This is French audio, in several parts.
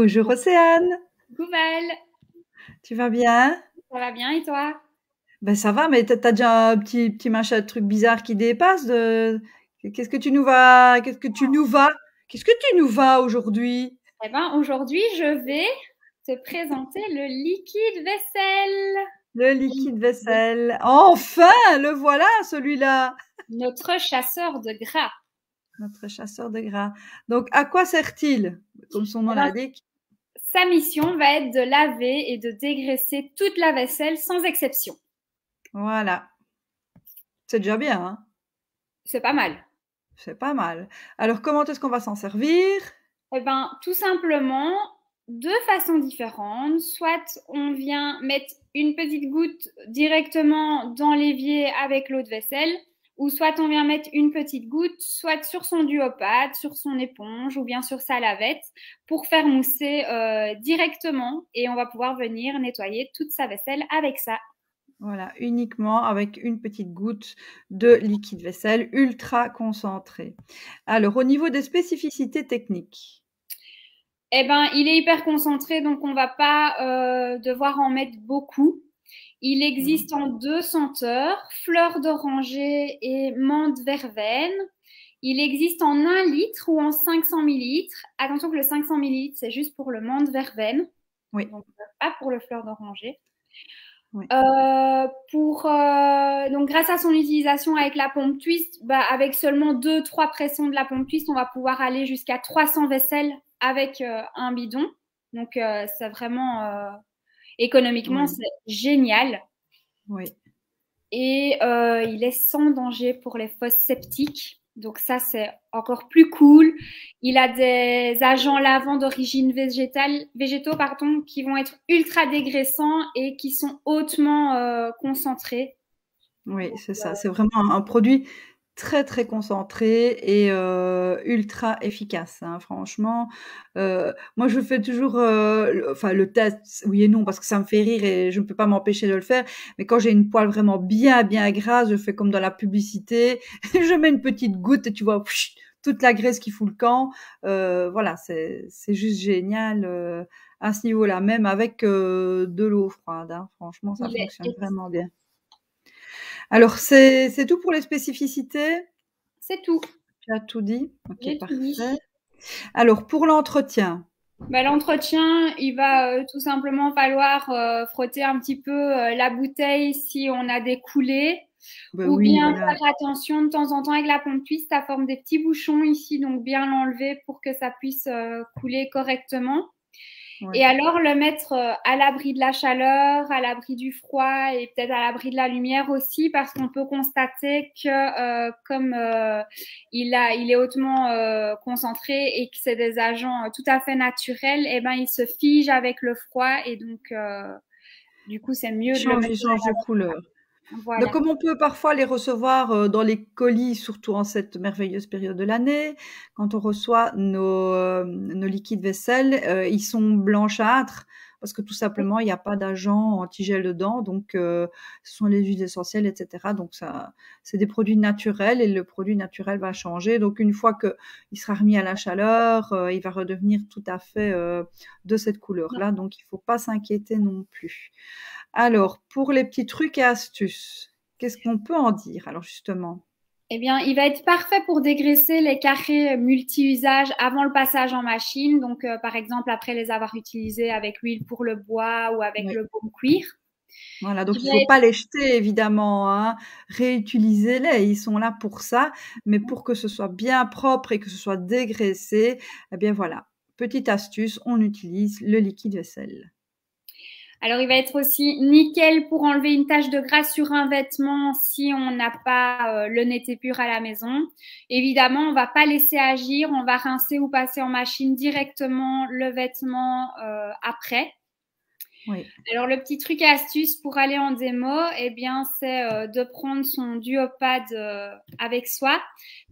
Bonjour Océane. Coucou Tu vas bien Ça va bien et toi Ben ça va, mais t'as déjà un petit petit machin truc bizarre qui dépasse. De... Qu'est-ce que tu nous vas Qu'est-ce que tu ah. nous vas Qu'est-ce que tu nous vas aujourd'hui Eh ben aujourd'hui je vais te présenter le liquide vaisselle. Le liquide vaisselle. Enfin, le voilà, celui-là. Notre chasseur de gras. Notre chasseur de gras. Donc, à quoi sert-il Comme son nom eh ben, l'indique. Sa mission va être de laver et de dégraisser toute la vaisselle sans exception. Voilà. C'est déjà bien. Hein. C'est pas mal. C'est pas mal. Alors comment est-ce qu'on va s'en servir Eh bien, tout simplement, deux façons différentes. Soit on vient mettre une petite goutte directement dans l'évier avec l'eau de vaisselle, ou soit on vient mettre une petite goutte, soit sur son duopade, sur son éponge ou bien sur sa lavette pour faire mousser euh, directement et on va pouvoir venir nettoyer toute sa vaisselle avec ça. Voilà, uniquement avec une petite goutte de liquide vaisselle ultra concentré. Alors, au niveau des spécificités techniques. Eh ben, il est hyper concentré, donc on va pas euh, devoir en mettre beaucoup. Il existe en deux senteurs, fleur d'oranger et menthe verveine. Il existe en un litre ou en 500 millilitres. Attention que le 500 millilitres, c'est juste pour le menthe verveine. Oui. Donc, pas pour le fleur d'oranger. Oui. Euh, pour euh, donc grâce à son utilisation avec la pompe twist, bah, avec seulement deux, trois pressions de la pompe twist, on va pouvoir aller jusqu'à 300 vaisselles avec euh, un bidon. Donc c'est vraiment Économiquement, c'est génial. Oui. Et euh, il est sans danger pour les fosses septiques. Donc ça, c'est encore plus cool. Il a des agents lavants d'origine végétale, végétaux pardon, qui vont être ultra dégraissants et qui sont hautement euh, concentrés. Oui, c'est ça. Euh, c'est vraiment un produit très très concentré et euh, ultra efficace. Hein, franchement, euh, moi je fais toujours, euh, le, enfin le test oui et non parce que ça me fait rire et je ne peux pas m'empêcher de le faire. Mais quand j'ai une poêle vraiment bien bien grasse, je fais comme dans la publicité, je mets une petite goutte et tu vois. toute la graisse qui fout le camp, euh, voilà, c'est juste génial à ce niveau-là, même avec de l'eau froide. Hein. franchement, ça fonctionne vraiment bien. Alors, c'est, tout pour les spécificités C'est tout. Tu as tout dit Ok, parfait. Alors, pour l'entretien bah, L'entretien, il va euh, tout simplement falloir euh, frotter un petit peu euh, la bouteille si on a des coulées. Bah ou bien faire attention de temps en temps avec la pompe twist, ça forme des petits bouchons ici, donc bien l'enlever pour que ça puisse couler correctement. Et alors le mettre euh, à l'abri de la chaleur, à l'abri du froid et peut-être à l'abri de la lumière aussi, parce qu'on peut constater que euh, comme euh, il, a, il est hautement concentré et que c'est des agents tout à fait naturels, et eh ben il se fige avec le froid et donc du coup c'est mieux. Change, de le change de couleur. Voilà. Donc, comme on peut parfois les recevoir dans les colis, surtout en cette merveilleuse période de l'année, quand on reçoit nos, liquide vaisselle, euh, ils sont blanchâtres parce que tout simplement, il n'y a pas d'agent antigel dedans. Donc, euh, ce sont les huiles essentielles, etc. Donc, ça, c'est des produits naturels et le produit naturel va changer. Donc, une fois qu'il sera remis à la chaleur, euh, il va redevenir tout à fait de cette couleur-là. Donc, il ne faut pas s'inquiéter non plus. Alors, pour les petits trucs et astuces, qu'est-ce qu'on peut en dire Alors, justement. Eh bien, il va être parfait pour dégraisser les carrés multi-usages avant le passage en machine. Donc, euh, par exemple, après les avoir utilisés avec l'huile pour le bois ou avec le cuir. Voilà, donc il ne faut pas les jeter évidemment, hein. réutilisez-les, ils sont là pour ça, mais pour que ce soit bien propre et que ce soit dégraissé, eh bien voilà, petite astuce, on utilise le liquide vaisselle. Alors, il va être aussi nickel pour enlever une tache de gras sur un vêtement si on n'a pas euh, le le net pur à la maison. Évidemment, on va pas laisser agir, on va rincer ou passer en machine directement le vêtement euh, après. Alors, le petit truc et astuce pour aller en démo, eh bien, c'est euh, de prendre son duopad euh, avec soi,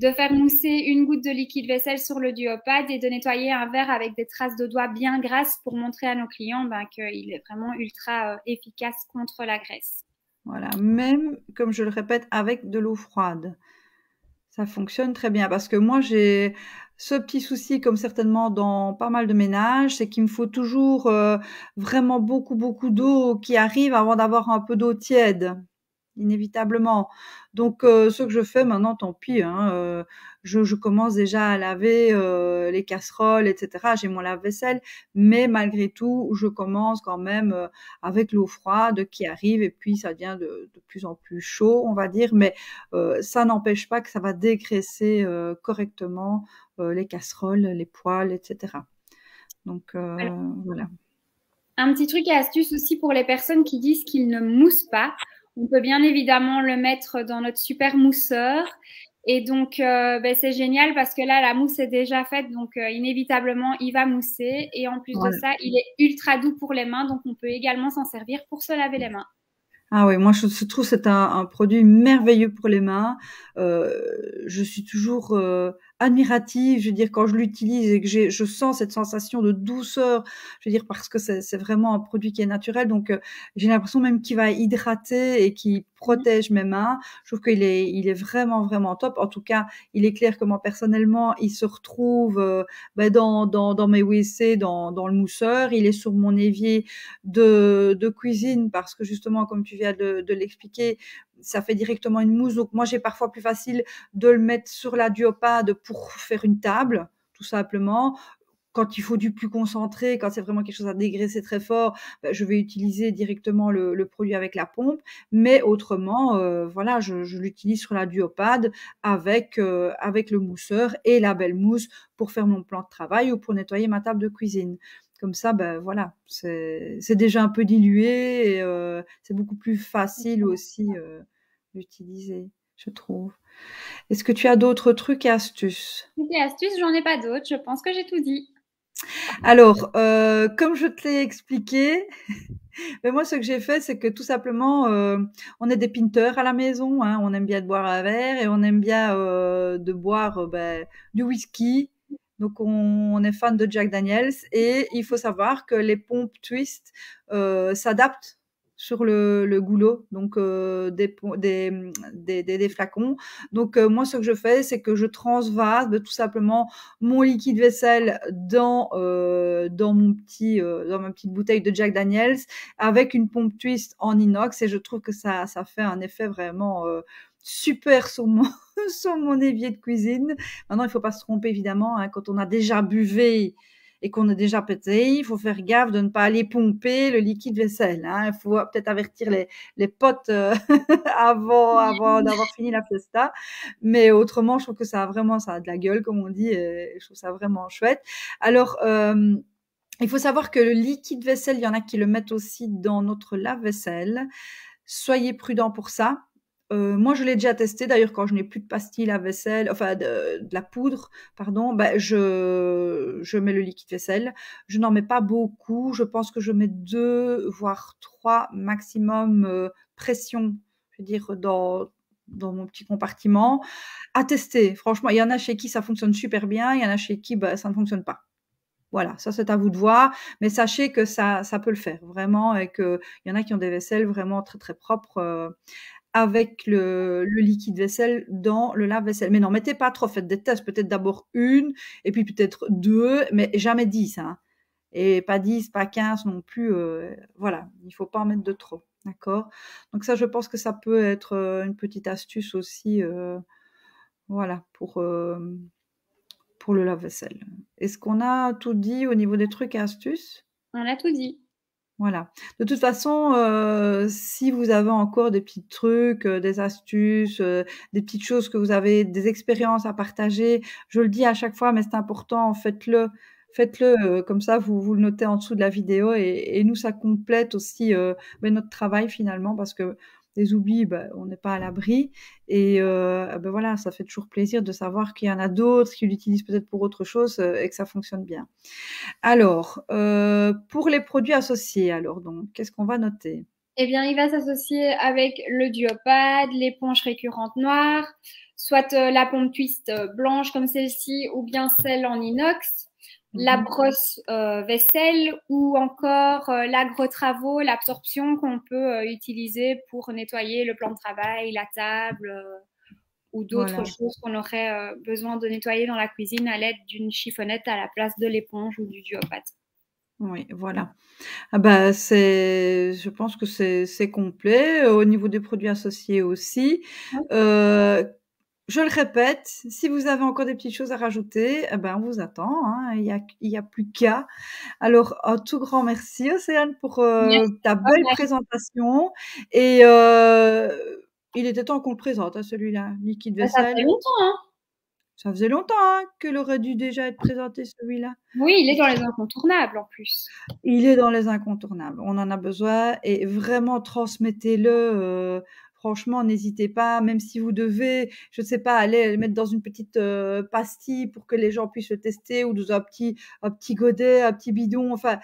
de faire mousser une goutte de liquide vaisselle sur le duopad et de nettoyer un verre avec des traces de doigts bien grasses pour montrer à nos clients ben, qu'il est vraiment ultra euh, efficace contre la graisse. Voilà, même, comme je le répète, avec de l'eau froide. Ça fonctionne très bien parce que moi, j'ai ce petit souci, comme certainement dans pas mal de ménages, c'est qu'il me faut toujours euh, vraiment beaucoup, beaucoup d'eau qui arrive avant d'avoir un peu d'eau tiède inévitablement. Donc, euh, ce que je fais maintenant, tant pis. Hein, euh, je, commence déjà à laver euh, les casseroles, etc. J'ai mon lave-vaisselle, mais malgré tout, je commence quand même avec l'eau froide qui arrive et puis ça devient de, plus en plus chaud, on va dire. Mais ça n'empêche pas que ça va dégraisser correctement les casseroles, les poils, etc. Donc voilà. Un petit truc et astuce aussi pour les personnes qui disent qu'ils ne moussent pas. On peut bien évidemment le mettre dans notre super mousseur. Et donc, euh, ben, c'est génial parce que là, la mousse est déjà faite. Donc, euh, inévitablement, il va mousser. Et en plus de ça, il est ultra doux pour les mains. Donc, on peut également s'en servir pour se laver les mains. Ah oui, moi je trouve c'est un, produit merveilleux pour les mains. Euh, je suis toujours admirative. Je veux dire, quand je l'utilise et que je sens cette sensation de douceur, je veux dire, parce que c'est vraiment un produit qui est naturel. Donc, euh, j'ai l'impression même qu'il va hydrater et qui mmh protège mes mains. Je trouve qu'il est, il est vraiment, vraiment top. En tout cas, il est clair que moi, personnellement, il se retrouve euh, bah, dans, dans, mes WC, dans, dans le mousseur. Il est sur mon évier de, cuisine parce que justement, comme tu viens de, de l'expliquer, ça fait directement une mousse. Donc moi, j'ai parfois plus facile de le mettre sur la duopade pour faire une table, tout simplement. Quand il faut du plus concentré, quand c'est vraiment quelque chose à dégraisser très fort, ben, je vais utiliser directement le, produit avec la pompe. Mais autrement, euh, voilà, je, l'utilise sur la duopade avec euh, avec le mousseur et la belle mousse pour faire mon plan de travail ou pour nettoyer ma table de cuisine. Comme ça, ben voilà, c'est déjà un peu dilué et euh, c'est beaucoup plus facile aussi euh, d'utiliser, je trouve. Est-ce que tu as d'autres trucs et astuces astuces, j'en ai pas d'autres. Je pense que j'ai tout dit. Alors, euh, comme je te l'ai expliqué, mais ben, moi, ce que j'ai fait, c'est que tout simplement, on est des pinteurs à la maison. Hein. on aime bien de boire un verre et on aime bien de boire ben, du whisky donc on, est fan de Jack Daniels et il faut savoir que les pompes twist euh, s'adaptent sur le, goulot, donc euh, des, flacons. Donc euh, moi, ce que je fais, c'est que je transvase tout simplement mon liquide vaisselle dans dans mon petit dans ma petite bouteille de Jack Daniels avec une pompe twist en inox et je trouve que ça ça fait un effet vraiment super sur mon, sur mon évier de cuisine. Maintenant, il faut pas se tromper, évidemment. Hein. quand on a déjà buvé et qu'on a déjà pété, il faut faire gaffe de ne pas aller pomper le liquide vaisselle. Hein. Il faut peut-être avertir les, les potes euh, avant, avant d'avoir fini la fiesta. Mais autrement, je trouve que ça a vraiment ça a de la gueule, comme on dit. je trouve ça vraiment chouette. Alors... Euh, il faut savoir que le liquide vaisselle, il y en a qui le mettent aussi dans notre lave-vaisselle. Soyez prudent pour ça. Euh, moi, je l'ai déjà testé. D'ailleurs, quand je n'ai plus de pastille à vaisselle, enfin de, la poudre, pardon, ben, je, je mets le liquide vaisselle. Je n'en mets pas beaucoup. Je pense que je mets deux, voire trois maximum euh, pression, je veux dire, dans, dans mon petit compartiment. À tester. Franchement, il y en a chez qui ça fonctionne super bien. Il y en a chez qui ben, ça ne fonctionne pas. Voilà, ça c'est à vous de voir, mais sachez que ça, ça peut le faire vraiment et qu'il y en a qui ont des vaisselles vraiment très très propres. Euh, avec le, liquide vaisselle dans le lave-vaisselle. Mais n'en mettez pas trop, faites des tests, peut-être d'abord une, et puis peut-être deux, mais jamais dix. Hein. Et pas dix, pas quinze non plus. Euh, voilà, il ne faut pas en mettre de trop. D'accord Donc ça, je pense que ça peut être euh, une petite astuce aussi, euh, voilà, pour, pour le lave-vaisselle. Est-ce qu'on a tout dit au niveau des trucs et astuces On a tout dit. Voilà. De toute façon, euh, si vous avez encore des petits trucs, euh, des astuces, euh, des petites choses que vous avez, des expériences à partager, je le dis à chaque fois, mais c'est important, faites-le. Faites-le, comme ça vous, vous le notez en dessous de la vidéo et, et nous, ça complète aussi ben, notre travail finalement parce que des oublis, bah, on n'est pas à l'abri. Et euh, ah ben voilà, ça fait toujours plaisir de savoir qu'il y en a d'autres qui l'utilisent peut-être pour autre chose euh, et que ça fonctionne bien. Alors, euh, pour les produits associés, alors donc, qu'est-ce qu'on va noter Eh bien, il va s'associer avec le duopade, l'éponge récurrente noire, soit la pompe twist blanche comme celle-ci, ou bien celle en inox la mhm. brosse euh, vaisselle ou encore euh, lagro l'absorption qu'on peut euh, utiliser pour nettoyer le plan de travail, la table euh, ou d'autres choses qu'on aurait besoin de nettoyer dans la cuisine à l'aide d'une chiffonnette à la place de l'éponge ou du duopathe. Oui, voilà. Ah bah, c'est, je pense que c'est complet. Au niveau des produits associés aussi je le répète, si vous avez encore des petites choses à rajouter, eh ben on vous attend. Hein. il n'y a, a plus qu'à. Alors un tout grand merci Océane pour euh, ta belle présentation et euh, il était temps qu'on le présente hein, celui-là, liquide vaisselle. Bah, ça fait longtemps. Hein. ça faisait longtemps hein, qu'il aurait dû déjà être présenté celui-là. Oui, il est dans les incontournables en plus. Il est dans les incontournables. On en a besoin et vraiment transmettez-le euh, franchement, n'hésitez pas, même si vous devez, je ne sais pas, aller le mettre dans une petite euh, pastille pour que les gens puissent le tester ou dans un petit, un petit godet, un petit bidon, enfin,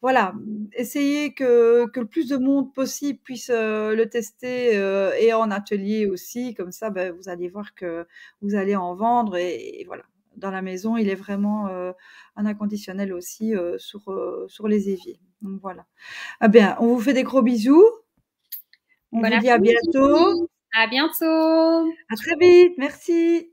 voilà, essayez que, le plus de monde possible puisse euh, le tester euh, et en atelier aussi, comme ça, ben, vous allez voir que vous allez en vendre et, voilà. Dans la maison, il est vraiment un inconditionnel aussi sur, sur les éviers. Donc voilà. Eh bien, on vous fait des gros bisous. On vous dit à bientôt. À bientôt. À très vite. Merci.